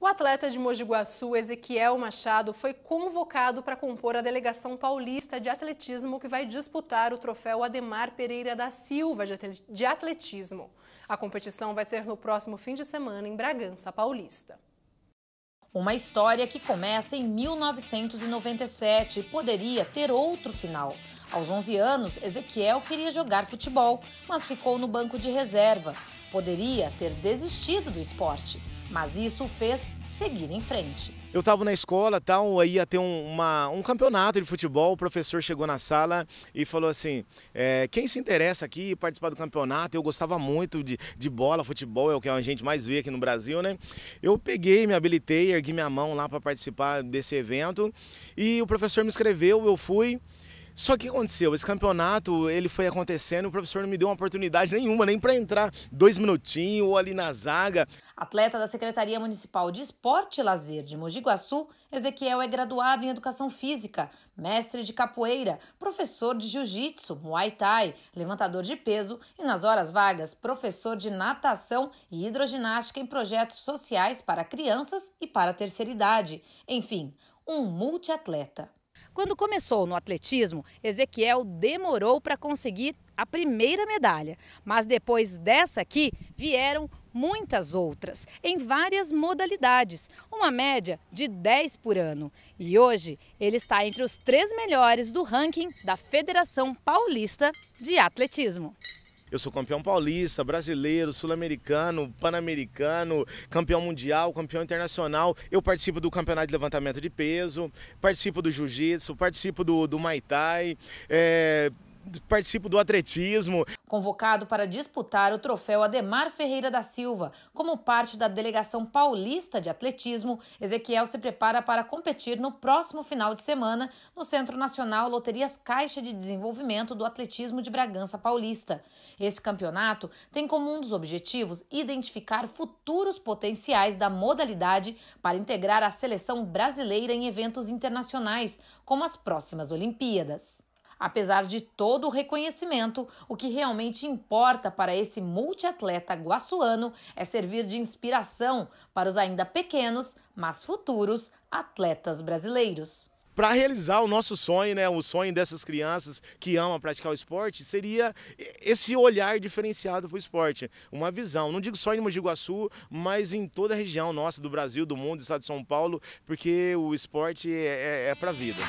O atleta de Mogi Guaçu, Ezequiel Machado, foi convocado para compor a delegação paulista de atletismo que vai disputar o troféu Ademar Pereira da Silva de atletismo. A competição vai ser no próximo fim de semana em Bragança Paulista. Uma história que começa em 1997 e poderia ter outro final. Aos 11 anos, Ezequiel queria jogar futebol, mas ficou no banco de reserva. Poderia ter desistido do esporte mas isso fez seguir em frente. Eu estava na escola, tal, aí ia ter um, uma, um campeonato de futebol, o professor chegou na sala e falou assim, é, quem se interessa aqui participar do campeonato, eu gostava muito de, de bola, futebol, é o que a gente mais vê aqui no Brasil, né? Eu peguei, me habilitei, ergui minha mão lá para participar desse evento e o professor me escreveu, eu fui... Só que aconteceu? Esse campeonato, ele foi acontecendo, o professor não me deu uma oportunidade nenhuma, nem para entrar dois minutinhos ou ali na zaga. Atleta da Secretaria Municipal de Esporte e Lazer de Mogi Guaçu, Ezequiel é graduado em Educação Física, mestre de capoeira, professor de jiu-jitsu, muay thai, levantador de peso e, nas horas vagas, professor de natação e hidroginástica em projetos sociais para crianças e para a terceira idade. Enfim, um multiatleta. Quando começou no atletismo, Ezequiel demorou para conseguir a primeira medalha, mas depois dessa aqui vieram muitas outras, em várias modalidades, uma média de 10 por ano. E hoje ele está entre os três melhores do ranking da Federação Paulista de Atletismo. Eu sou campeão paulista, brasileiro, sul-americano, pan-americano, campeão mundial, campeão internacional. Eu participo do campeonato de levantamento de peso, participo do jiu-jitsu, participo do, do Muay Thai, é, participo do atletismo. Convocado para disputar o troféu Ademar Ferreira da Silva, como parte da delegação paulista de atletismo, Ezequiel se prepara para competir no próximo final de semana no Centro Nacional Loterias Caixa de Desenvolvimento do Atletismo de Bragança Paulista. Esse campeonato tem como um dos objetivos identificar futuros potenciais da modalidade para integrar a seleção brasileira em eventos internacionais, como as próximas Olimpíadas. Apesar de todo o reconhecimento, o que realmente importa para esse multiatleta guaçuano é servir de inspiração para os ainda pequenos, mas futuros atletas brasileiros para realizar o nosso sonho, né, o sonho dessas crianças que amam praticar o esporte, seria esse olhar diferenciado para o esporte, uma visão. Não digo só em Mojiguaçu, mas em toda a região nossa do Brasil, do mundo, do estado de São Paulo, porque o esporte é, é, é para a vida.